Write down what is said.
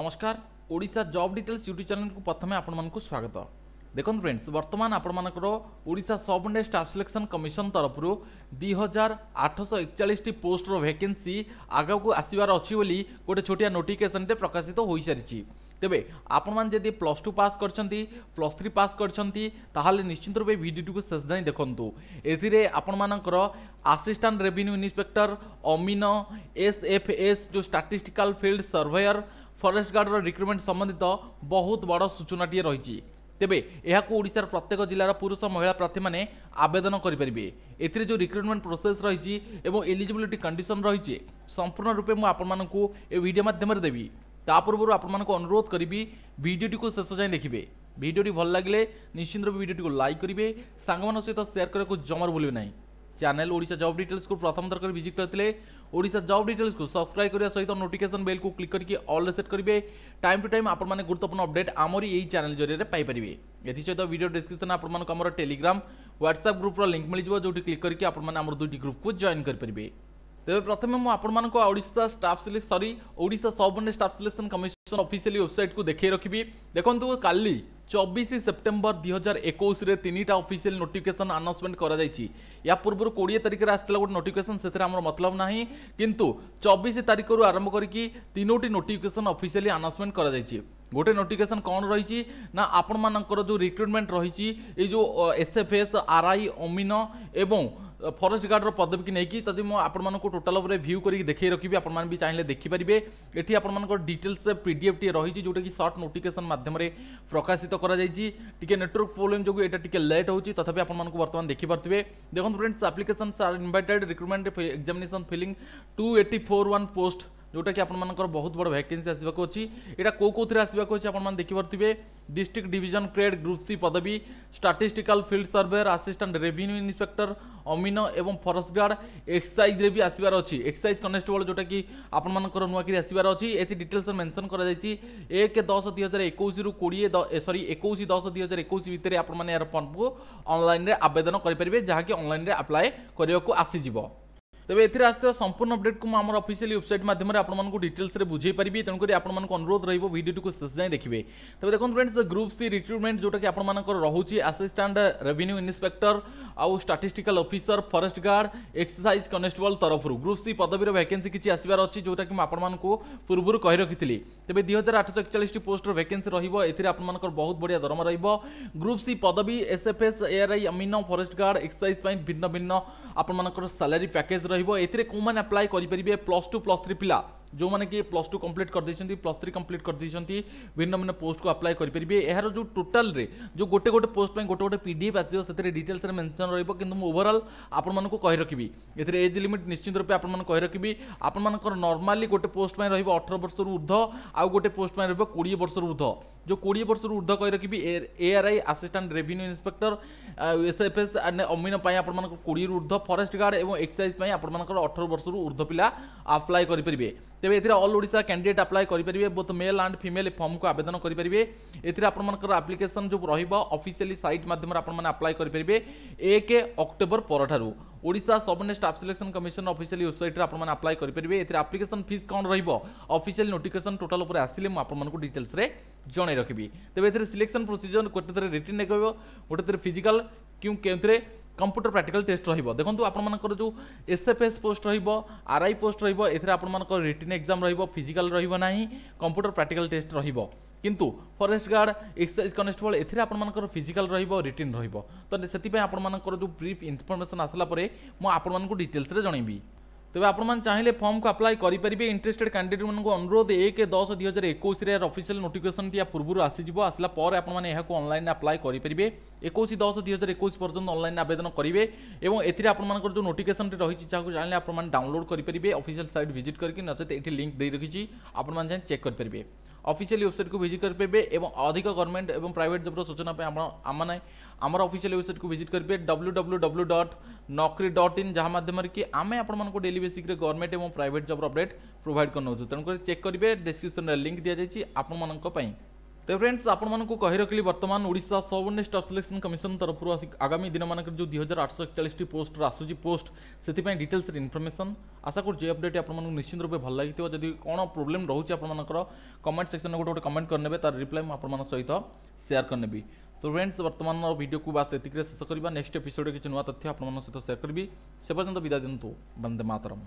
নমস্কার Odisha job details YouTube ଚ୍ୟାନେଲକୁ ପ୍ରଥମେ ଆପଣମାନଙ୍କୁ ସ୍ୱାଗତ ଦେଖନ୍ତୁ ଫ୍ରେଣ୍ଡସ୍ ବର୍ତ୍ତମାନ ଆପଣମାନଙ୍କର Odisha subordinate staff selection commission ତରଫରୁ ଦୁଇ ହଜାର ଆଠଶହ ଏକଚାଳିଶଟି ପୋଷ୍ଟର ଭେକେନ୍ସି ଆଗକୁ ଆସିବାର ଅଛି ବୋଲି ଗୋଟେ ଛୋଟିଆ ନୋଟିଫିକେସନ୍ଟେ ପ୍ରକାଶିତ ହୋଇସାରିଛି তেবে আপনার যদি প্লস টু পাস করছেন প্লস থ্রি পাস করছেন তাহলে নিশ্চিত রূপে ভিডিওটি শেষ যাই দেখুন এতে আপনার আসিষ্টাট রেভিনিউ ইন্সপেক্টর অমিন এস এফ এস যে স্টাটিষ্টিকাল ফিল্ড সর্ভেয়র ফরেস্ট গার্ডর রিক্রুটমেন্ট সম্বন্ধিত বহুত বড় সূচনাটিয়ে রয়েছে তেবে এহাকু ওড়িশার প্রত্যেক জেলার পুরুষ মহিলা প্রার্থী মানে আবেদন করে করিপারিবে এতে যে রিক্রুটমেন্ট প্রোসেস রয়েছে এবং এলিজিবিলিটি কন্ডিশন রয়েছে সম্পূর্ণ রূপে মু আপনার এই ভিডিও মাধ্যমে দেবি তা পূর্ব আপনার অনুরোধ করবি ভিডিওটি শেষ যাই দেখবে ভিডিওটি ভাল লাগলে নিশ্চিন্ত রূপে ভিডিওটি লাইক করবে সাংমান সহ সেয়ার করা জমার ভুলবে না चैनल ओडा जब डिटेल्स को प्रथम थर भिज करते ओडा जब डिटेल्स को सब्सक्राइब करने सहित नोटिकेसन बेल को क्लिक करके अल्ले सेट करेंगे टाइम टू टाइम आपने गुर्तवपूर्ण अपडेट आम यही चैनल जरिए पारे एथसत भिडियो डिस्क्रिप्सन आपर टेलीग्राम ह्वाट्सअप ग्रुप्र लिंक मिल जाए जो क्लिक करके आपर दुईट ग्रुप को जॉन करेंगे तेज प्रथम मुझा स्टाफ सिलेक्ट सरी ओडा सब स्टाफ सिलेक्शन कमिशन अफिसीय वेबसाइट को देखे रखी देखो कल চবিশ সেপ্টেম্বর দুই হাজার একুশে তিনটা অফিসিয়াল নোটিফিকেসন আনাউন্সমেন্ট করা যাই ইয়া পূর্ব কোড়িয়ে তারিখে আসলে গোটে নোটিফিকেসন সেতে আমার মতলব না কিন্তু চবিশ তারিখর আরম্ভ করি তিনোটি নোটিফিকেসন অফিসিয়ালি আনাউন্সমেন্ট করা যাই গোটে নোটিফিকেসন কম রয়েছে না আপনার যে রিক্রুটমেন্ট রয়েছে এই যে এসএফএস আরআই অমিন এবং फरेस्ट गार्डर पदवी की नहीं कि आपको टोटाल भ्यू कर देखे रखी आप चाहिए देखिपारे ये आपर डिटेल्स पी डी एफ टे रही जो सर्ट नोटिकेसन मध्यम प्रकाशित नेटवर्क प्रोब्लेम जो ये टी लेट हो तथा आपको बर्तमान देखिपारे देखो फ्रेंड्स आप्लिकेसन सार invited recruitment examination filling two eighty four one post ଯେଉଁଟାକି ଆପଣମାନଙ୍କର ବହୁତ ବଡ଼ ଭ୍ୟାକେନ୍ସି ଆସିବାକୁ ଅଛି ଏଇଟା କେଉଁ କେଉଁଥିରେ ଆସିବାକୁ ଅଛି ଆପଣମାନେ ଦେଖିପାରୁଥିବେ district division grade group C ପଦବୀ statistical field surveyor assistant revenue inspector ଅମିନ ଏବଂ ଫରେଷ୍ଟ ଗାର୍ଡ ଏକ୍ସାଇଜ୍ରେ ବି ଆସିବାର ଅଛି ଏକ୍ସାଇଜ୍ କନେଷ୍ଟେବଳ ଯେଉଁଟାକି ଆପଣମାନଙ୍କର ନୂଆକିରି ଆସିବାର ଅଛି ଏଥି ଡିଟେଲ୍ସରେ ମେନ୍ସନ୍ କରାଯାଇଛି ଏକ ଦଶ ଦୁଇ ହଜାର ଏକୋଇଶରୁ କୋଡ଼ିଏ ସରି ଏକୋଇଶ ଦଶ ଦୁଇ ହଜାର ଏକୋଇଶ ଭିତରେ ଆପଣମାନେ ଏହାର ଫର୍ମକୁ ଅନଲାଇନ୍ରେ ଆବେଦନ କରିପାରିବେ ଯାହାକି ଅନଲାଇନ୍ରେ ଆପ୍ଲାଏ କରିବାକୁ ଆସିଯିବ ତେବେ ଏଥିରେ ଆସିଥିବା ସମ୍ପୂର୍ଣ୍ଣ ଅପଡେଟ୍କୁ ମୁଁ ଆମର ଅଫିସିଆଲି ୱେବସାଇଟ୍ ମାଧ୍ୟମରେ ଆପଣମାନଙ୍କୁ ଡିଟେଲ୍ସରେ ବୁଝେଇ ପାରିବି ତେଣୁକରି ଆପଣମାନଙ୍କୁ ଅନୁରୋଧ ରହିବ ଭିଡ଼ିଓଟିକୁ ଶେଷ ଯାଏଁ ଦେଖିବେ ତେବେ ଦେଖନ୍ତୁ ଫ୍ରେଣ୍ଡସ୍ ଗ୍ରୁପ୍ ସି ରିକ୍ରୁଟମେଣ୍ଟ ଯେଉଁଟାକି ଆପଣମାନଙ୍କର ରହୁଛି ଆସିଷ୍ଟାଣ୍ଟ ରେଭିନ୍ୟୁ ଇନ୍ସପେକ୍ଟର ଆଉ statistical officer forest guard exercise constable ତରଫରୁ ଗ୍ରୁପ୍ ସି ପଦବୀର ଭ୍ୟାକେନ୍ସି କିଛି ଆସିବାର ଅଛି ଯେଉଁଟାକି ମୁଁ ଆପଣମାନଙ୍କୁ ପୂର୍ବରୁ କହି ରଖିଥିଲି ତେବେ ଦୁଇ ହଜାର ଆଠଶହ ଏକଚାଳିଶଟି ପୋଷ୍ଟର ଭ୍ୟାକେନ୍ସି ରହିବ ଏଥିରେ ଆପଣମାନଙ୍କର ବହୁତ ବଢ଼ିଆ ଦରମା ରହିବ ଗ୍ରୁପ୍ ସି ପଦବୀ ଏସ୍ଏଫ୍ଏସ୍ ଏଆର୍ଆଇ ମିନ ଫରେଷ୍ଟ ଗାର୍ଡ ଏକ୍ସରସାଇଜ ପାଇଁ ଭିନ୍ନ ଭିନ୍ନ ଆପଣମାନଙ୍କର ସାଲାରୀ ପ୍ୟାକେଜ୍ ରହିବ ଏଥିରେ କେଉଁମାନେ ଆପ୍ଲାଏ କରିପାରିବେ ପ୍ଲସ୍ ଟୁ ପ୍ଲସ୍ ଥ୍ରୀ ପିଲା ଯେଉଁମାନେ କି ପ୍ଲସ୍ ଟୁ କମ୍ପ୍ଲିଟ୍ କରିଦେଇଛନ୍ତି ପ୍ଲସ୍ ଥ୍ରୀ କମ୍ପ୍ଲିଟ୍ କରିଦେଇଛନ୍ତି ଭିନ୍ନ ଭିନ୍ନ ପୋଷ୍ଟକୁ ଆପ୍ଲାଏ କରିପାରିବେ ଏହାର ଯେଉଁ ଟୋଟାଲ୍ରେ ଯେଉଁ ଗୋଟେ ଗୋଟେ ପୋଷ୍ଟ ପାଇଁ ଗୋଟେ ଗୋଟେ ପି ଡି ଏଫ୍ ଆସିବ ସେଥିରେ ଡିଟେଲ୍ସରେ ମେନ୍ସନ୍ ରହିବ କିନ୍ତୁ ମୁଁ ଓଭରଅଲ୍ ଆପଣମାନଙ୍କୁ କହି ରଖିବି ଏଥିରେ ଏଜ୍ ଲିମିଟ୍ ନିଶ୍ଚିତ ରୂପେ ଆପଣମାନଙ୍କୁ କହି ରଖିବି ଆପଣମାନଙ୍କର ନର୍ମାଲି ଗୋଟେ ପୋଷ୍ଟ ପାଇଁ ରହିବ ଅଠର ବର୍ଷରୁ ଉର୍ଦ୍ଧ୍ୱ ଆଉ ଗୋଟେ ପୋଷ୍ଟ ପାଇଁ ରହିବ କୋଡ଼ିଏ ବର୍ଷରୁ ଉର୍ଦ୍ଧ୍ୱ ଯେଉଁ କୋଡ଼ିଏ ବର୍ଷରୁ ଉର୍ଦ୍ଧ୍ୱ କହି ରଖିବି A ARI assistant revenue inspector S S and ଅମିନ ପାଇଁ ଆପଣମାନଙ୍କୁ କୋଡ଼ିଏରୁ ଉର୍ଦ୍ଧ୍ୱ ଫରେଷ୍ଟ ଗାର୍ଡ଼ ଏବଂ ଏକ୍ସାଇଜ୍ ପାଇଁ ଆପଣମାନଙ୍କର ଅଠର ବର୍ଷରୁ ଉର୍ଦ୍ଧ୍ୱ ପିଲା ଆପ୍ଲାଏ କରିପାରିବେ ତେବେ ଏଥିରେ ଅଲ୍ ଓଡ଼ିଶା କ୍ୟାଣ୍ଡିଡେଟ୍ ଆପ୍ଲାଏ କରିପାରିବେ ବୋଥ୍ ମେଲ୍ ଆଣ୍ଡ ଫିମେଲ୍ ଫର୍ମକୁ ଆବେଦନ କରିପାରିବେ ଏଥିରେ ଆପଣମାନଙ୍କର ଆପ୍ଲିକେସନ୍ ଯେଉଁ ରହିବ ଅଫିସିଆଲି ସାଇଟ୍ ମାଧ୍ୟମରେ ଆପଣମାନେ ଆପ୍ଲାଏ କରିପାରିବେ ଏକ ଅକ୍ଟୋବର ପରଠାରୁ ওড়িশা সবর্ণে স্টাফ সিলেকশন কমিশন অফিসিয়াল ওয়েবসাইটে আপনার আপ্লাই করে এর আপ্লিকেসন ফিজ কম রহব অফিসিয়াল নোটিফিকেসন টোটাল উপরে আসলে আপনার ডিটেলসে জনাই রাখবি তবে এর সিলেকশন প্রোসিজর গোটে থরে রিটিন নেগব গোটে থরে ফিজিকাল কেউ কেউথে কম্পুটর প্রাকটিকাল টেস্ট রহব দেখুন আপনার যে এসএফএস পোস্ট রহব আরআই পোস্ট রহব এতে আপনার রিটিন এক্সাম রহব ফিজিকাল রহব না কম্পুটর প্রাকটিকাল টেস্ট রহব কিন্তু ফরেস্ট গার্ড এক্সাইজ কনস্টেবল এতে আপনার ফিজিকাল রহব রিটিন রহব তো সেই আপনার যে ব্রিফ ইনফরমেসন আসলা পরে মু আপনার ডিটেলসে জনাইবি ତେବେ ଆପଣମାନେ ଚାହିଁଲେ ଫର୍ମକୁ ଆପ୍ଲାଏ କରିପାରିବେ ଇଣ୍ଟରେଷ୍ଟେଡ୍ କ୍ୟାଣ୍ଡିଡେଟ୍ମାନଙ୍କୁ ଅନୁରୋଧ ଏକ ଦଶ ଦୁଇ ହଜାର ଏକୋଇଶରେ ଏହାର ଅଫିସିଆଲ ନୋଟିଫିକେସନଟି ୟା ପୂର୍ବରୁ ଆସିଯିବ ଆସିଲା ପରେ ଆପଣମାନେ ଏହାକୁ ଅନଲାଇନ୍ ଆପ୍ଲାଏ କରିପାରିବେ ଏକୋଇଶ ଦଶ ଦୁଇ ହଜାର ଏକୋଇଶ ପର୍ଯ୍ୟନ୍ତ ଅନଲାଇନ୍ ଆବେଦନ କରିବେ ଏବଂ ଏଥିରେ ଆପଣମାନଙ୍କର ଯେଉଁ ନୋଟିଫିକେସନଟି ରହିଛି ଯାହାକୁ ଚାହିଁଲେ ଆପଣମାନେ ଡାଉନଲୋଡ୍ କରିପାରିବେ ଅଫିସିଆଲ ସାଇଟ୍ ଭିଜିଟ୍ କରିକି ନଚେତ୍ ଏଠି ଲିଙ୍କ୍ ଦେଇ ରଖିଛି ଆପଣମାନେ ଚାହିଁ ଚେକ୍ କରିପାରିବେ ଅଫିସିଆଲି ୱେବସାଇଟ୍କୁ ଭିଜିଟ୍ କରିପାରିବେ ଏବଂ ଅଧିକ ଗଭର୍ଣ୍ଣମେଣ୍ଟ ଏବଂ ପ୍ରାଇଭେଟ୍ ଜବ୍ର ସୂଚନା ପାଇଁ ଆପଣ ଆମମାନେ ଆମର ଅଫିସିଆଲ ୱେବସାଇଟ୍କୁ ଭିଜିଟ୍ କରିପାରିବେ W W W dot Naukri dot in ଯାହା ମାଧ୍ୟମରେ କି ଆମେ ଆପଣମାନଙ୍କୁ ଡେଲି ବେସିକ୍ରେ ଗଭର୍ଣ୍ଣମେଣ୍ଟ ଏବଂ ପ୍ରାଇଭେଟ୍ ଜବ୍ର ଅପଡ଼େଟ୍ ପ୍ରୋଭାଇଡ଼ କରିନେଉଛୁ ତେଣୁକରି ଚେକ୍ କରିବେ ଡେସ୍କ୍ରିପସନ୍ରେ ଲିଙ୍କ୍ ଦିଆଯାଇଛି ଆପଣମାନଙ୍କ ପାଇଁ तो फ्रेंड्स आपको कही रखिली बर्तमान ओडा सबर्डने स्टाफ सिलेक्शन कमिशन तरफ आगामी दिन मानक जो दुई हजार आठ सौ एकचाश पोस्ट आसूस पोस्ट से डिटेल्स इनफर्मेशन आशा करुचे अपडेट आपको निश्चित रूप भल लगे जब कौन प्रोब्लेम रोचे आपर कमेंट सेक्शन में गोटे गोटे कमेंट करने तार रिप्लाई मुझे सहित सेयार करने तो फ्रेंड्स बर्तमान भिडियो को बास ये शेष करवा नेक्स्ट एपिसोड किसी नुआ तथ्य आपत सहित सेयार करी से पर्यटन विदा दिंतु बंदे मातरम